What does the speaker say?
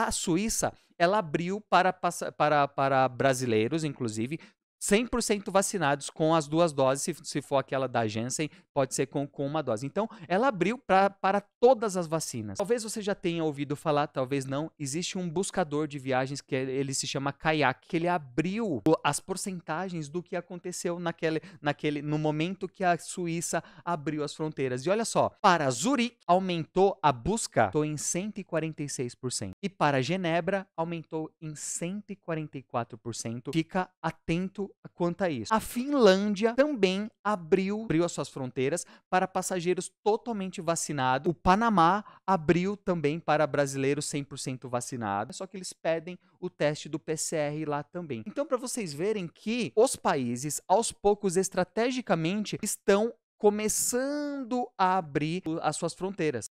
A Suíça, ela abriu para, para, para brasileiros, inclusive, 100% vacinados com as duas doses, se, se for aquela da Janssen, pode ser com, com uma dose. Então, ela abriu pra, para todas as vacinas. Talvez você já tenha ouvido falar, talvez não. Existe um buscador de viagens que é, ele se chama Kayak, que ele abriu as porcentagens do que aconteceu naquele, naquele, no momento que a Suíça abriu as fronteiras. E olha só, para Zurique aumentou a busca em 146% e para Genebra aumentou em 144%. Fica atento quanto a isso. A Finlândia também abriu, abriu as suas fronteiras para passageiros totalmente vacinados. O Panamá abriu também para brasileiros 100% vacinados, só que eles pedem o teste do PCR lá também. Então, para vocês verem que os países, aos poucos, estrategicamente, estão começando a abrir as suas fronteiras.